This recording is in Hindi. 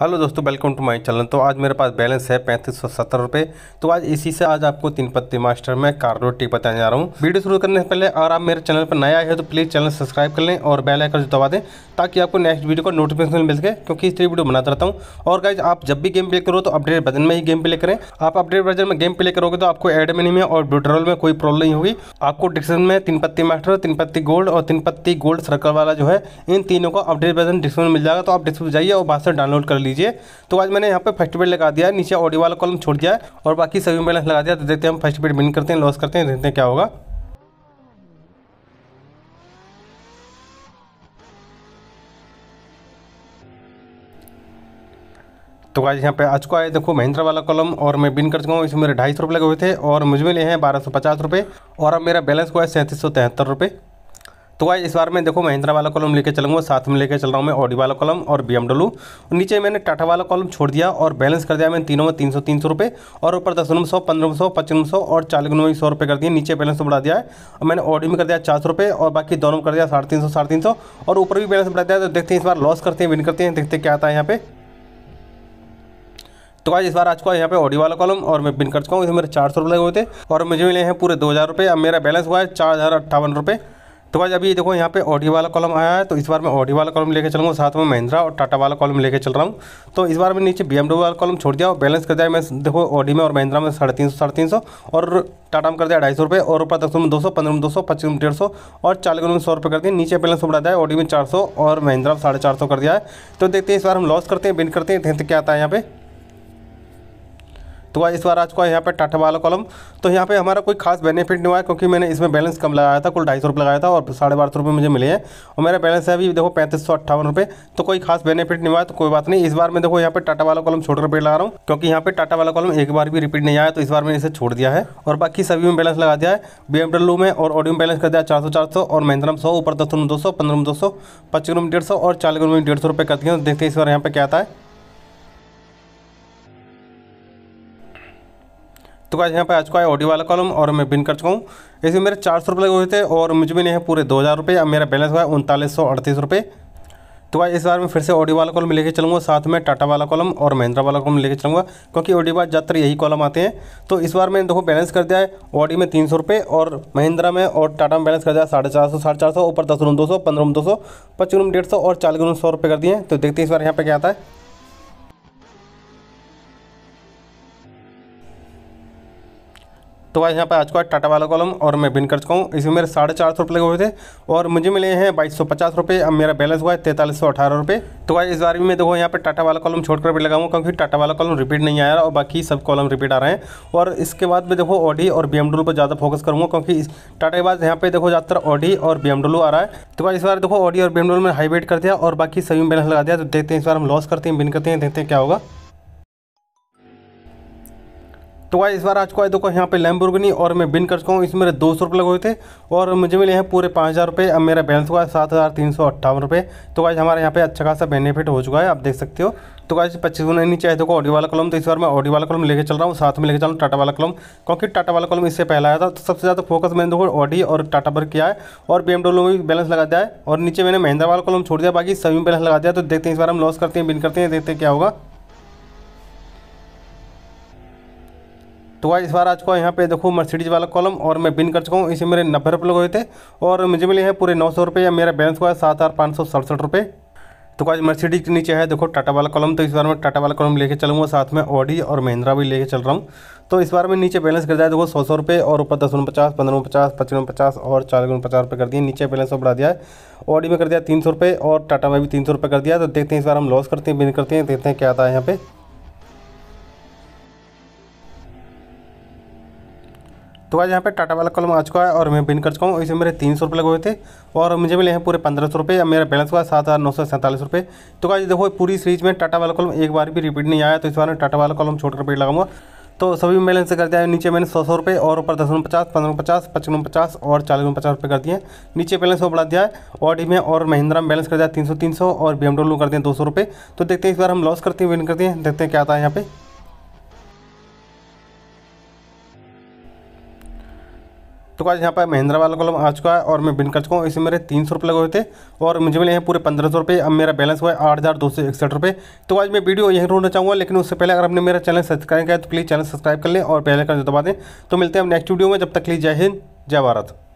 हेलो दोस्तों वेलकम टू माय चैनल तो आज मेरे पास बैलेंस है पैंतीस सौ सत्तर रुपये तो आज इसी से आज आपको तीन पत्ती मास्टर में कार्डो टी बताने जा रहा हूँ वीडियो शुरू करने से पहले अगर आप मेरे चैनल पर नया हैं तो प्लीज़ चैनल सब्सक्राइब कर लें और बेल आइकन दबा दें ताकि आपको नेक्स्ट वीडियो का नोटिफिकेशन मिल सके क्योंकि इस वीडियो बनाता रहता हूँ और गाइज आप जब भी गेम प्ले करो तो अपडेट वर्जन में ही गेम प्ले करें आप अपडेट वर्जन में गेम प्ले करोगे तो आपको एडमिन में और ब्यूटरोल में कोई प्रॉब्लम नहीं होगी आपको डिस्क्रिप्शन में तीन पत्ती मास्टर तीन पत्ती गोल्ड और तीन पत्ती गोल्ड सर्कल वाला जो है इन तीनों को अपडेट वर्जन डिस्क्रिप्शन मिल जाएगा तो आप डिस्क्रिप्शन जाइए और से डाउनलोड कर लीजिए लीजिए तो आज मैंने यहाँ पे फर्स्ट पेड लगा दिया नीचे ऑडियो वाला कॉलम छोड़ दिया और बाकी सभी बैलेंस लगा दिया तो देखते हैं हम फर्स्ट पेड बिन करते हैं लॉस करते हैं देखते हैं क्या होगा तो आज यहाँ पे आज को आए देखो महिंद्रा वाला कॉलम और मैं बिन कर चुका हूँ इसमें मेरे ढाई सौ रुपये लगे हुए थे और मुझे मिले हैं बारह सौ पचास रुपये और अब मेरा बैलेंस हुआ है सैंतीस सौ तिहत्तर रुपये तो वह इस बार मैं देखो महिंद्रा वाला कॉलम लेके चलूँगा साथ में लेके चल रहा हूँ मैं ऑडी वाला कॉलम और बी एमडब्ल्यू नीचे मैंने टाटा वाला कॉलम छोड़ दिया और बैलेंस कर दिया मैंने तीनों में तीन सौ तीन सौ रुपये और ऊपर दस नौ सौ पंद्रह सौ पचपन सौ और चालीस नौ सौ रुपये कर दिए नीचे बैलेंस बढ़ा दिया है और मैंने ऑडी में कर दिया चार सौ रुपये और बाकी दोनों में कर दिया साढ़े तीन सौ साढ़े तीन सौ और ऊपर भी बैलेंस बढ़ा दिया तो देखते हैं इस बार लॉस करते हैं विन करते हैं देखते क्या आता है यहाँ पे तो आज इस बार आज को यहाँ पे ऑडी वाला कॉलम और मैं बिन कर चुका हूँ इसमें मेरे चार सौ रुपये लगे हुए थे और मुझे मिले हैं पूरे दो हज़ार रुपये अब मेरा बैलेंस हुआ है चार हज़ार अट्ठावन रुपये तो बस अभी देखो यहाँ पे ऑडी वाला कॉलम आया है तो इस बार मैं ऑडी वाला कॉलम लेके चलूँगा साथ में महिंद्रा और टाटा वाला कॉलम लेके चल रहा हूँ तो इस बार मैं नीचे बी वाला कॉलम छोड़ दिया और बैलेंस कर दिया मैं देखो ऑडी में और महिंद्रा में साढ़े तीन सौ साढ़े तीन सौ और टाटा में कर दिया ढाई सौ रुपये और ऊपर दस में दो सौ पंद्रह में दो सौ पच्चीस में डेढ़ सौ और चालीस में सौ रुपये कर दिए नीचे बैलेंस बढ़ा दिया ऑडी में चार सौ और महिंद्रा में साढ़े चार सौ कर दिया है तो देखते हैं इस बार हम लॉस करते हैं बिन करते हैं तो क्या आता है यहाँ पर तो इस बार आज को यहाँ पे टाटा वाला कॉलम तो यहाँ पे हमारा कोई खास बेनिफिट नहीं हुआ क्योंकि मैंने इसमें बैलेंस कम लगाया था कुल ढाई सौ लगाया था और साढ़े बारह सौ रुपये मुझे मिले हैं और मेरा बैलेंस है अभी देखो पैंतीस सौ अट्ठावन रुपये तो कोई खास बेनिफिट नहीं हुआ तो कोई बात नहीं इस बार मैं देखो यहाँ पे टाटा वाला कॉलम छोड़कर पेड़ लगा रहा हूँ क्योंकि यहाँ पे टाटा वाला कॉलम एक बार भी रिपीट नहीं आया तो इस बार मैंने इसे छोड़ दिया है और बाकी सभी में बैलेंस लगा दिया है बी में और ऑडियो में बैलेंस कर दिया चार सौ चार सौ और महिंद्रम सौ ऊपर दस रूम दो सौ पंद्रह दो सौ पच्चीस रूम डेढ़ सौ और चालीस रूम डेढ़ सौ रुपये कर दिया देखते हैं इस बार यहाँ पे क्या आता है तो क्या यहाँ पे आ चुका है ऑडियो वाला कॉलम और मैं बिन कर चुका हूँ इसमें मेरे चार सौ लगे हुए थे और मुझे भी नहीं पूरे दो हज़ार रुपये अब मेरा बैलेंस हुआ है उनतालीस सौ अड़तीस रुपये तो आज इस बार मैं फिर से ऑडियो वाला कॉलम लेके चलूँगा साथ में टाटा वाला कॉलम और महिंद्रा वाला कॉलम लेके चलूँगा क्योंकि ऑडियो बाद ज़्यादातर यही कॉलम आते हैं तो इस बार मैंने देखो बैलेंस कर दिया है ऑडी में तीन सौ रुपये और महिंद्रा में और टाटा में बैलेंस कर दिया साढ़े चार सौ साढ़े चार सौ ऊपर दस रूम दो सौ पंद्रह रूम दो सौ पच्चीस रूम डेढ़ सौ और चालीस रूम सौ रुपये कर दिए तो देखते हैं इस बार यहाँ पर क्या आता है तो आज यहाँ पर आ चुका है टाटा वाला कॉलम और मैं बिन कर चुका हूँ इसमें मेरे साढ़े चार सौ रुपये लगे हुए थे और मुझे मिले हैं बाईस सौ पचास रुपये अब मेरा बैलेंस हुआ है तैंतालीस सौ अठारह रुपये तो आज इस बार भी मैं देखो यहाँ पर टाटा वाला कॉलम छोड़कर भी लगाऊंगा क्योंकि टाटा वाला कॉलम रिपीट नहीं आया और बाकी सब कॉलम रिपीट आ रहे हैं और इसके बाद मैं देखो ऑडी और बी पर ज़्यादा फोकस करूँगा क्योंकि टाटा के बाद यहाँ पर देखो ज़्यादातर ऑडी और बी आ रहा है तो आज इस बार देखो ऑडी और बी में हाईवेट कर दिया और बाकी सभी में बैलेंस लगा दिया तो देखते हैं इस बार हम लॉस करते हैं बिन करते हैं देखते हैं क्या होगा तो गाइस इस बार आज को आए देखो यहाँ पे लैम्बोर्गिनी और मैं बिन कर चुका हूँ इसमें मेरे दो सौ रुपये लगे हुए थे और मुझे मिले हैं पूरे पाँच हज़ार रुपये अब मेरा बैलेंस हुआ है सात हज़ार तीन सौ अट्ठावन रुपये तो गाइस हमारे यहाँ पे अच्छा खासा बेनिफिट हो चुका है आप देख सकते हो तो कहा पच्चीस गुना नहीं चाहिए देखो ऑडियो वाला कलम तो इस बार मैं ऑडियो वाला कलम लेके चल रहा हूँ साथ में लेकर चल रहा हूँ टाटा वाला कलम क्योंकि टाटा वाला कलम इससे पहला आया था तो सबसे ज़्यादा फोकस मैंने देखो ऑडी और टाटा पर किया है और बी में भी बैलेंस लगा दिया है और नीचे मैंने महिंद्रा वाला कलम छोड़ दिया बाकी सभी में बैलेंस लगा दिया तो देखते हैं इस बार हम लॉस करते हैं बिन करते हैं देखते हैं क्या होगा तो आज इस बार आज को यहाँ पे देखो मर्सिडीज वाला कॉलम और मैं बिन कर चुका हूँ इसे मेरे नब्बे रुपये लगे थे और मुझे मिले हैं पूरे नौ सौ रुपये या मेरा बैलेंस हुआ है सात हज़ार पाँच सौ सड़सठ रुपये तो आज मर्सिडीज के नीचे है देखो टाटा वाला कॉलम तो इस बार मैं टाटा वाला कॉलम लेके चलूँगा साथ में ऑडी और महिंद्रा भी लेके चल रहा हूँ तो इस बार में नीचे बैलेंस कर दिया देखो सौ सौ रुपये और ऊपर दस पचास पंद्रह पचास पचपन पचास और चालीस पचास रुपये कर दिए नीचे बैलेंस बढ़ा दिया है ऑडी में कर दिया तीन सौ रुपये और टाटा में भी तीन सौ रुपये कर दिया तो देखते हैं इस बार हम लॉस करते हैं बिन करते हैं देखते हैं क्या आता है यहाँ पर तो आज यहाँ पे टाटा वाला कलम आ चुका है और मैं बिन कर चुका हूँ इसमें मेरे तीन सौ रुपये लगे हुए थे और मुझे मिले हैं पूरे पंद्रह सौ रुपये मेरा बैलेंस हुआ सात हज़ार नौ सौ सैंतालीस रुपये तो आज देखो पूरी सीरीज में टाटा वाला कॉलम एक बार भी रिपीट नहीं आया तो इस बार में टाटा वाला कॉलम छोड़कर पेड़ लगाऊंगा तो सभी बैलेंस कर दिया है नीचे मैंने सौ सौ रुपये और ऊपर दस पचास पंद्रह पचास पचपन पचास और चालीस में पचास रुपये कर दिए नीचे बैलेंस वो बढ़ा दिया है ऑडी में और महिंद्रा में बैलेंस कर दिया तीन सौ तीन सौ और बी एम डब्ल्यू कर दिए दो सौ रुपये तो देखते हैं इस बार हम लॉस करते हैं विन करते हैं देखते हैं क्या आता है यहाँ पर तो आज यहाँ पर महिंद्रा वाला कॉलम आ चुका है और मैं बिन कर चुका हूँ इसमें मेरे तीन सौ रुपये लगे हुए थे और मुझे मिले हैं पूरे पंद्रह सौ रुपये अब मेरा बैलेंस हुआ है आठ हज़ार दो सौ इकसठ रुपये तो आज मैं वीडियो यहीं रोना चाहूँगा लेकिन उससे पहले अगर आपने मेरा चैनल सब्सक्राइब किया तो प्लीज़ चैनल सब्सक्राइब कर लें और पहले कर दबा दें तो मिलते हैं नेक्स्ट वीडियो में जब तक लीजिए जय हिंद जय भारत